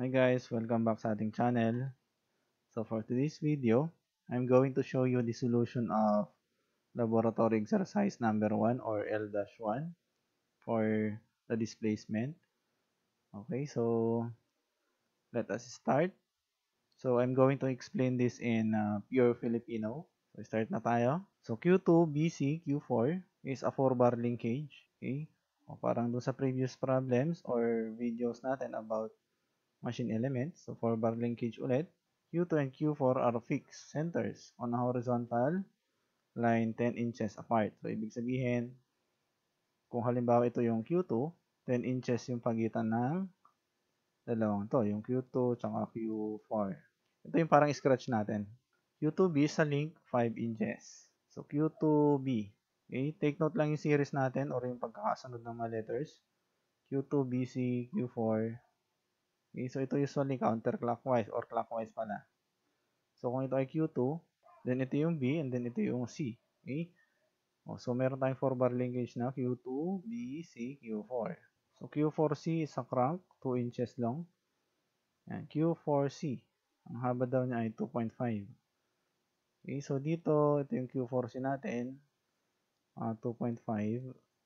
Hi guys, welcome back sa ating channel. So for today's video, I'm going to show you the solution of laboratory exercise number 1 or L-1 for the displacement. Okay, so let us start. So I'm going to explain this in uh, pure Filipino. So start na tayo. So Q2, BC, Q4 is a 4-bar linkage. Okay, o parang doon sa previous problems or videos natin about machine elements. So, for bar linkage ulit. Q2 and Q4 are fixed centers on a horizontal line 10 inches apart. So, ibig sabihin, kung halimbawa ito yung Q2, 10 inches yung pagitan ng dalawang to, yung Q2 tsaka Q4. Ito yung parang scratch natin. Q2B sa link 5 inches. So, Q2B. Okay, take note lang yung series natin or yung pagkakasunod ng mga letters. Q2, BC, Q4, Okay, eh, so ito usually counterclockwise or clockwise pala. So kung ito ay Q2, then ito yung B and then ito yung C. Okay? Oh, so meron tayong 4 bar linkage na Q2, B, C, Q4. So Q4C is a crank, 2 inches long. Yan, Q4C. Ang haba daw niya ay 2.5. Okay, so dito, ito yung Q4C natin. Uh, ah, 2.5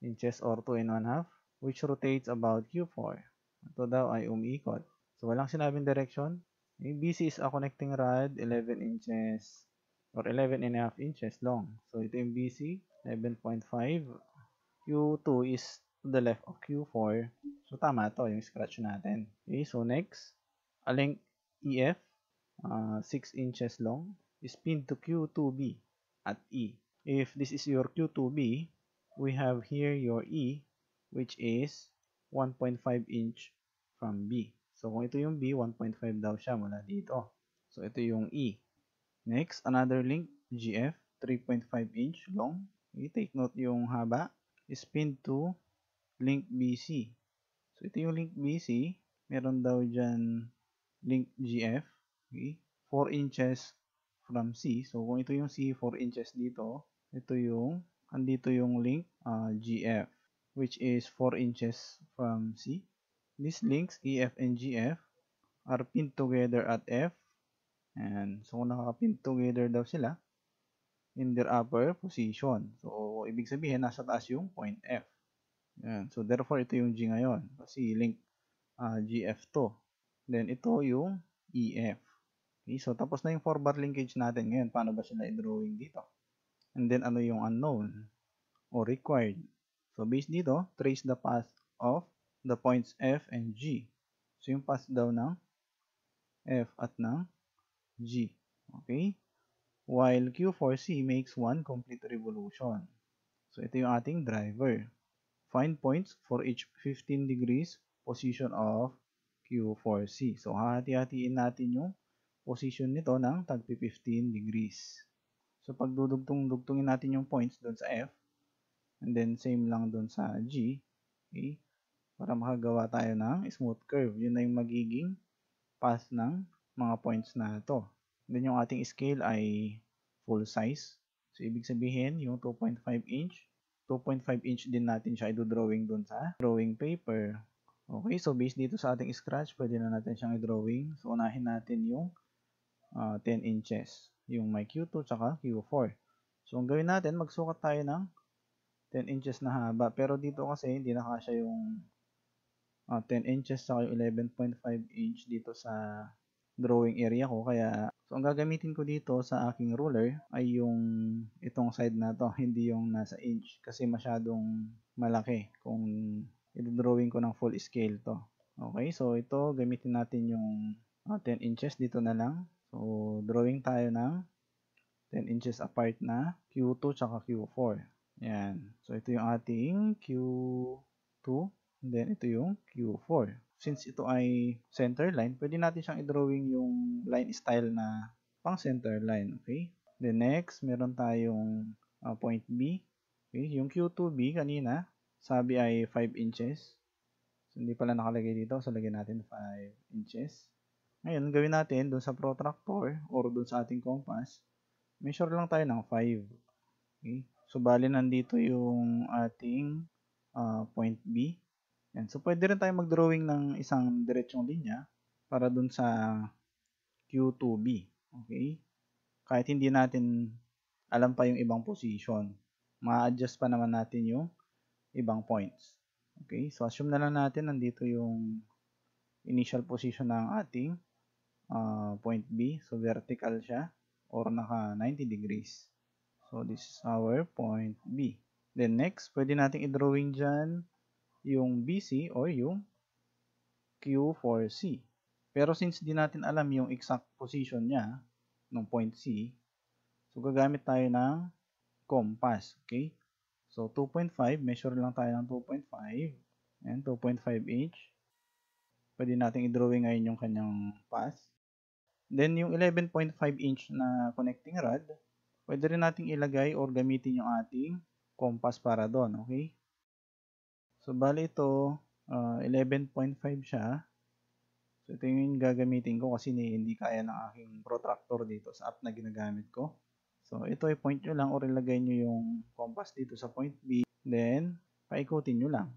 inches or 2 and 1 half, which rotates about Q4. Ito daw ay umiikot. So, walang sinabing direction. Yung BC is a connecting rod, 11 inches or 11 and a half inches long. So, ito yung BC, 11.5. Q2 is to the left of Q4. So, tama to yung scratch natin. Okay, so next, a length EF, uh, 6 inches long, is pinned to Q2B at E. If this is your Q2B, we have here your E, which is 1.5 inch from B. So, kung ito yung B, 1.5 daw siya mula dito. So, ito yung E. Next, another link, GF, 3.5 inch long. I-take note yung haba. Spin to link BC. So, ito yung link BC. Meron daw dyan link GF. Okay? 4 inches from C. So, kung ito yung C, 4 inches dito. Ito yung, andito yung link uh, ah, GF, which is 4 inches from C. These links, EF and GF, are pinned together at F. And so kung together daw sila, in their upper position. So, ibig sabihin, nasa taas yung point F. Yan. So, therefore, ito yung G ngayon. Kasi link uh, ah, GF to. Then, ito yung EF. Okay, so, tapos na yung forward linkage natin ngayon. Paano ba sila i-drawing dito? And then, ano yung unknown? or required? So, based dito, trace the path of the points F and G. So, yung pass daw ng F at ng G. Okay? While Q4C makes one complete revolution. So, ito yung ating driver. Find points for each 15 degrees position of Q4C. So, hahati-hatiin natin yung position nito ng tag 15 degrees. So, pag dudugtong-dugtongin natin yung points doon sa F, and then same lang doon sa G, okay? para makagawa tayo ng smooth curve. Yun na yung magiging path ng mga points na to. Then yung ating scale ay full size. So ibig sabihin yung 2.5 inch, 2.5 inch din natin siya i-drawing dun sa drawing paper. Okay, so based dito sa ating scratch, pwede na natin siyang i-drawing. So unahin natin yung uh, ah, 10 inches, yung may Q2 tsaka Q4. So ang gawin natin, magsukat tayo ng 10 inches na haba. Pero dito kasi hindi na kasya yung uh, ah, 10 inches sa 11.5 inch dito sa drawing area ko. Kaya, so ang gagamitin ko dito sa aking ruler ay yung itong side na to, hindi yung nasa inch kasi masyadong malaki kung i-drawing ko ng full scale to. Okay, so ito gamitin natin yung uh, ah, 10 inches dito na lang. So, drawing tayo ng 10 inches apart na Q2 tsaka Q4. Yan. So, ito yung ating Q2 Then, ito yung Q4. Since ito ay center line, pwede natin siyang i-drawing yung line style na pang center line. Okay? Then, next, meron tayong uh, point B. Okay? Yung Q2B kanina, sabi ay 5 inches. So, hindi pala nakalagay dito. So, lagyan natin 5 inches. Ngayon, gawin natin doon sa protractor or doon sa ating compass, measure lang tayo ng 5. Okay? So, bali nandito yung ating uh, point B. Yan. So, pwede rin tayong mag-drawing ng isang diretsong linya para dun sa Q2B. Okay? Kahit hindi natin alam pa yung ibang position, ma-adjust pa naman natin yung ibang points. Okay? So, assume na lang natin nandito yung initial position ng ating uh, point B. So, vertical siya or naka 90 degrees. So, this is our point B. Then, next, pwede natin i-drawing dyan yung BC or yung Q4C. Pero since di natin alam yung exact position niya ng point C, so gagamit tayo ng compass, okay? So 2.5, measure lang tayo ng 2.5 and 2.5H. Pwede nating i-drawing ngayon yung kanyang path. Then yung 11.5 inch na connecting rod, pwede rin nating ilagay or gamitin yung ating compass para doon, okay? So, bali ito, uh, ah, 11.5 siya. So, ito yung gagamitin ko kasi hindi kaya ng aking protractor dito sa app na ginagamit ko. So, ito ay point nyo lang or ilagay nyo yung compass dito sa point B. Then, paikutin nyo lang.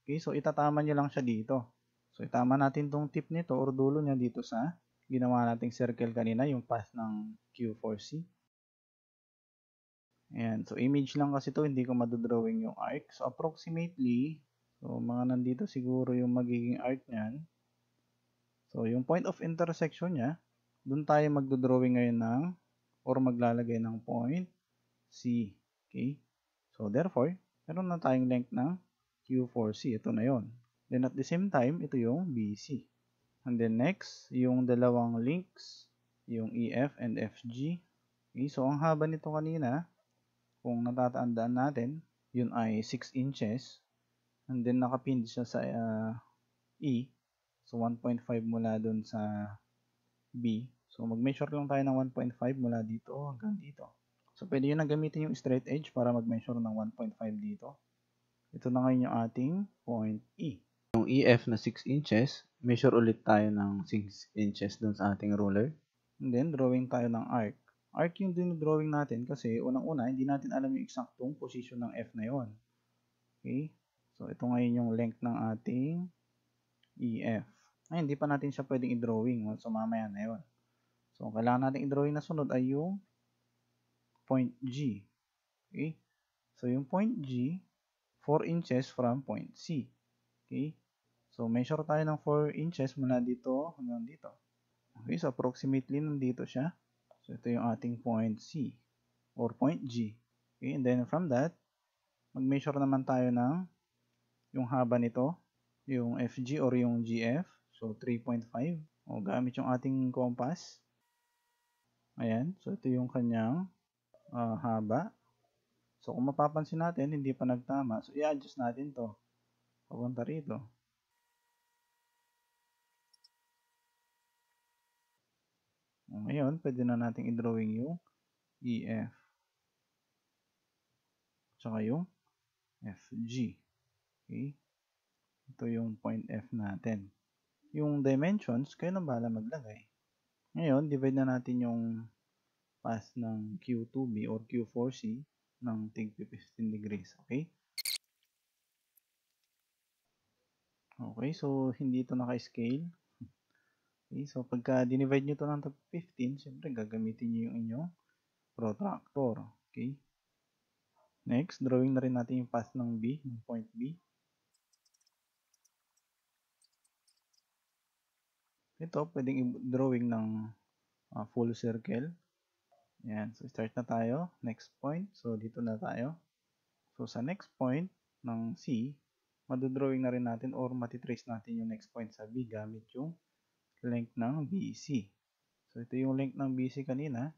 Okay, so itatama nyo lang siya dito. So, itama natin tong tip nito or dulo niya dito sa ginawa nating circle kanina, yung path ng Q4C. Ayan. So, image lang kasi to Hindi ko madodrawing yung arc. So, approximately, so, mga nandito siguro yung magiging arc niyan. So, yung point of intersection niya, doon tayo magdodrawing ngayon ng or maglalagay ng point C. Okay? So, therefore, meron na tayong length ng Q4C. Ito na yon. Then, at the same time, ito yung BC. And then, next, yung dalawang links, yung EF and FG. Okay? So, ang haba nito kanina, kung natatandaan natin, yun ay 6 inches. And then nakapin siya sa uh, E. So 1.5 mula dun sa B. So mag-measure lang tayo ng 1.5 mula dito hanggang dito. So pwede yun na gamitin yung straight edge para mag-measure ng 1.5 dito. Ito na ngayon yung ating point E. Yung EF na 6 inches, measure ulit tayo ng 6 inches dun sa ating ruler. And then drawing tayo ng arc arc yung drawing natin kasi unang-una hindi natin alam yung eksaktong position ng F na yon. Okay? So ito ngayon yung length ng ating EF. Ay, hindi pa natin siya pwedeng i-drawing. So mamaya na yon. So ang kailangan nating i-drawing na sunod ay yung point G. Okay? So yung point G, 4 inches from point C. Okay? So measure tayo ng 4 inches mula dito hanggang dito. Okay, so approximately nandito siya. So, ito yung ating point C or point G. Okay, and then from that, mag-measure naman tayo ng yung haba nito, yung FG or yung GF. So, 3.5. O, gamit yung ating compass. Ayan. So, ito yung kanyang uh, haba. So, kung mapapansin natin, hindi pa nagtama. So, i-adjust natin to papunta rito. Ngayon, pwede na natin i-drawing yung EF. Tsaka yung FG. Okay? Ito yung point F natin. Yung dimensions, kayo nang bahala maglagay. Ngayon, divide na natin yung pass ng Q2B or Q4C ng tig 15 degrees. Okay? Okay, so hindi ito naka-scale. Okay, eh, so pagka dinivide nyo to ng 15, syempre gagamitin nyo yung inyong protractor. Okay. Next, drawing na rin natin yung path ng B, ng point B. Ito, pwedeng i-drawing ng uh, full circle. Yan. So, start na tayo. Next point. So, dito na tayo. So, sa next point ng C, madodrawing na rin natin or matitrace natin yung next point sa B gamit yung length ng BC. So, ito yung length ng BC kanina.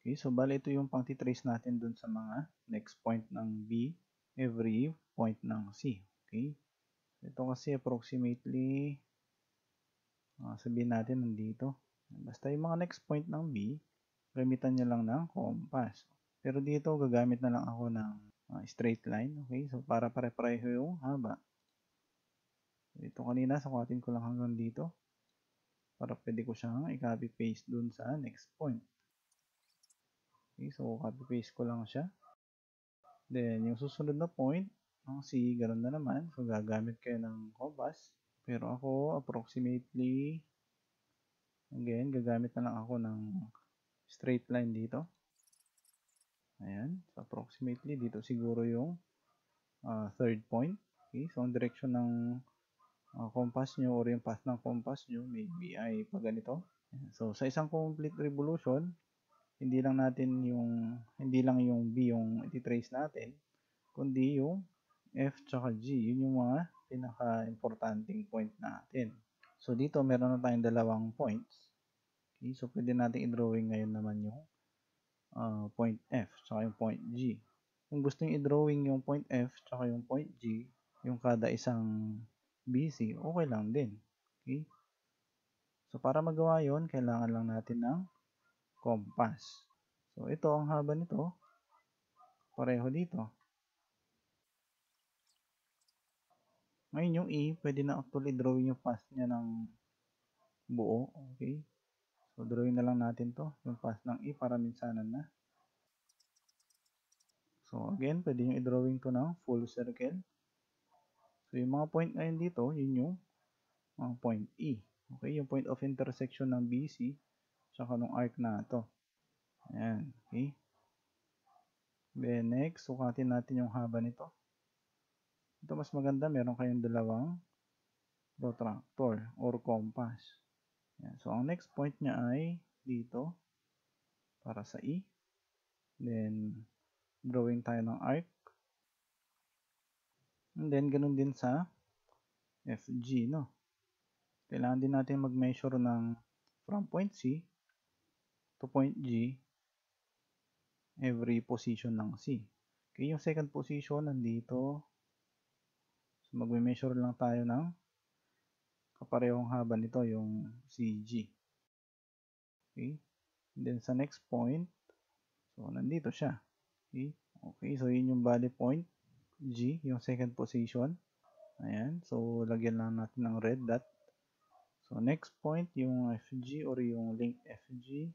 Okay, so bali ito yung pang-trace natin dun sa mga next point ng B every point ng C. Okay? Ito kasi approximately, uh, sabihin natin nandito. Basta yung mga next point ng B, gamitan nyo lang ng compass. Pero dito, gagamit na lang ako ng uh, straight line. Okay? So, para pare-pareho yung haba. Ito kanina, sukatin ko lang hanggang dito para pwede ko siyang i-copy paste dun sa next point. Okay, so copy paste ko lang siya. Then, yung susunod na point, ang C, ganun na naman. So, gagamit kayo ng compass. Pero ako, approximately, again, gagamit na lang ako ng straight line dito. Ayan. So, approximately, dito siguro yung uh, third point. Okay, so ang direction ng uh, compass nyo or yung path ng compass nyo maybe ay pag ganito. So, sa isang complete revolution, hindi lang natin yung, hindi lang yung B yung ititrace natin, kundi yung F tsaka G. Yun yung mga pinaka-importanting point natin. So, dito meron na tayong dalawang points. Okay, so, pwede natin i-drawing ngayon naman yung uh, point F tsaka yung point G. Kung gusto nyo i-drawing yung point F tsaka yung point G, yung kada isang BC, okay lang din. Okay? So, para magawa yon kailangan lang natin ng compass. So, ito, ang haba nito, pareho dito. Ngayon, yung E, pwede na actually drawing yung path niya ng buo. Okay? So, drawing na lang natin to yung pass ng E para minsanan na. So, again, pwede nyo i-drawing to ng full circle. So, yung mga point ngayon dito, yun yung uh, point E. Okay, yung point of intersection ng BC tsaka nung arc na to. Ayan, okay. Then next, sukatin natin yung haba nito. Ito mas maganda, meron kayong dalawang protractor or compass. Ayan. So, ang next point niya ay dito para sa E. Then, drawing tayo ng arc. And then, ganun din sa FG, no? Kailangan din natin mag-measure ng from point C to point G every position ng C. Okay, yung second position nandito. So, mag-measure lang tayo ng kaparehong haba nito, yung CG. Okay? And then sa next point, so nandito siya. Okay? Okay, so yun yung body point G, yung second position. Ayan. So, lagyan lang natin ng red dot. So, next point, yung FG or yung link FG.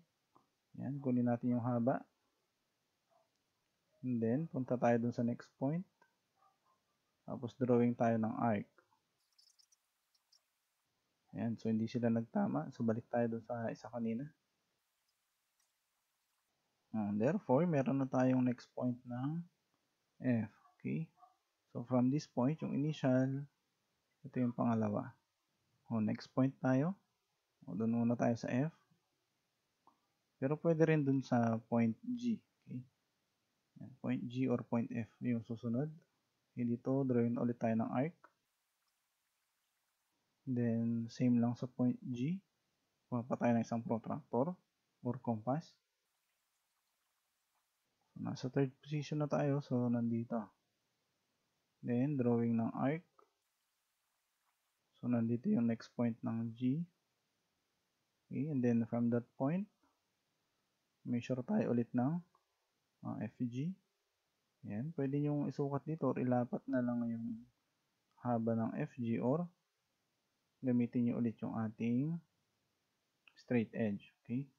Ayan. Kunin natin yung haba. And then, punta tayo dun sa next point. Tapos, drawing tayo ng arc. Ayan. So, hindi sila nagtama. So, balik tayo dun sa isa kanina. And therefore, meron na tayong next point ng F. Okay. So, from this point, yung initial, ito yung pangalawa. O, next point tayo. O, doon muna tayo sa F. Pero pwede rin doon sa point G. Okay? Point G or point F yung susunod. Okay, dito, drawin ulit tayo ng arc. Then, same lang sa point G. Pumapa tayo ng isang protractor or compass. So, nasa third position na tayo. So, nandito. Then, drawing ng arc. So, nandito yung next point ng G. Okay, and then from that point, measure tayo ulit ng uh, ah, FG. Ayan, pwede nyo isukat dito or ilapat na lang yung haba ng FG or gamitin nyo ulit yung ating straight edge. Okay?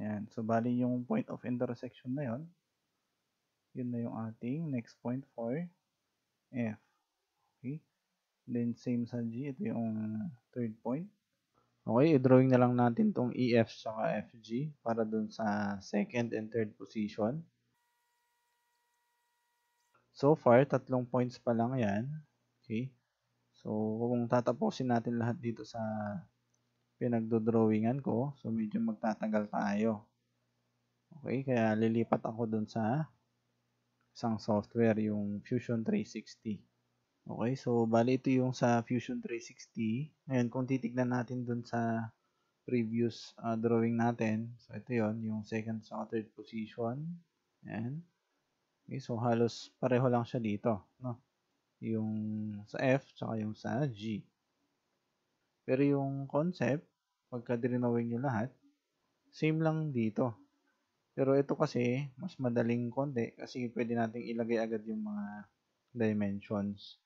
Ayan, so bali yung point of intersection na yon yun na yung ating next point for F. Okay? Then same sa G, ito yung third point. Okay, i-drawing na lang natin tong EF saka FG para dun sa second and third position. So far, tatlong points pa lang yan. Okay. So, kung tatapusin natin lahat dito sa pinagdodrawingan ko, so medyo magtatagal tayo. Okay, kaya lilipat ako dun sa isang software, yung Fusion 360. Okay, so bali ito yung sa Fusion 360. Ngayon, kung titignan natin dun sa previous uh, drawing natin, so ito yon yung second sa third position. Ayan. Okay, so halos pareho lang siya dito, no? Yung sa F, saka yung sa G. Pero yung concept, pagka drinawin niyo lahat, same lang dito. Pero ito kasi, mas madaling konti kasi pwede nating ilagay agad yung mga dimensions.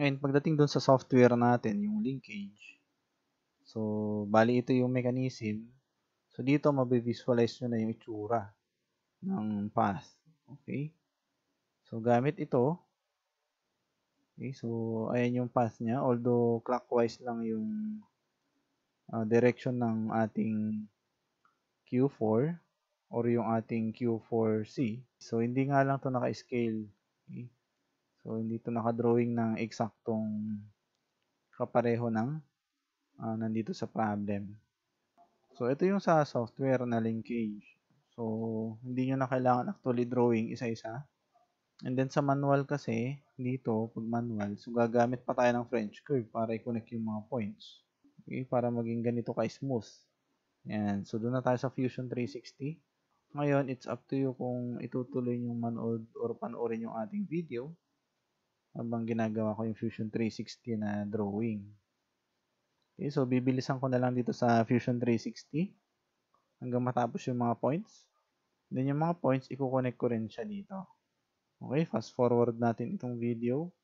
Ngayon, pagdating dun sa software natin, yung linkage. So, bali ito yung mechanism. So, dito mabivisualize nyo na yung itsura ng path. Okay? So, gamit ito. Okay, so, ayan yung path niya. Although, clockwise lang yung uh, direction ng ating Q4 or yung ating Q4C. So, hindi nga lang to naka-scale. Okay? So, hindi to naka-drawing ng eksaktong kapareho ng uh, nandito sa problem. So, ito yung sa software na linkage. So, hindi nyo na kailangan actually drawing isa-isa. And then, sa manual kasi, dito, pag manual, so gagamit pa tayo ng French curve para i-connect yung mga points. Okay, para maging ganito ka-smooth. Yan. So, doon na tayo sa Fusion 360. Ngayon, it's up to you kung itutuloy yung manood or panoorin yung ating video habang ginagawa ko yung Fusion 360 na drawing. Okay, so bibilisan ko na lang dito sa Fusion 360 hanggang matapos yung mga points. Then yung mga points, i-connect ko rin siya dito. Okay, fast forward natin itong video.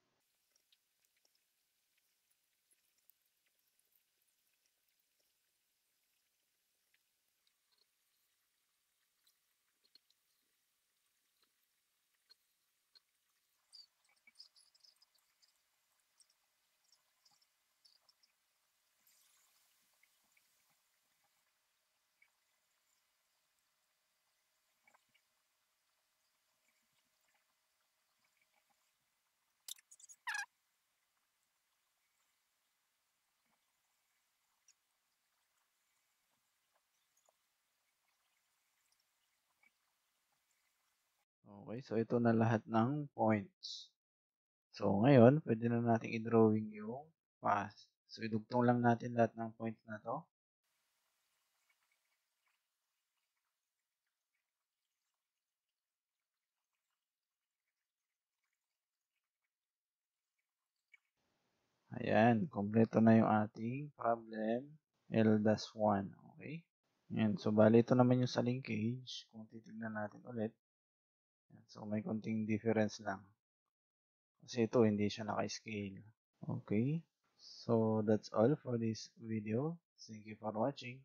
Okay, so ito na lahat ng points. So, ngayon, pwede na natin i-drawing yung path. So, idugtong lang natin lahat ng points na to. Ayan, kompleto na yung ating problem. L-1, okay? Ayan, so bali ito naman yung sa linkage. Kung titignan natin ulit, So, may konting difference lang. Kasi ito, hindi siya naka-scale. Okay. So, that's all for this video. Thank you for watching.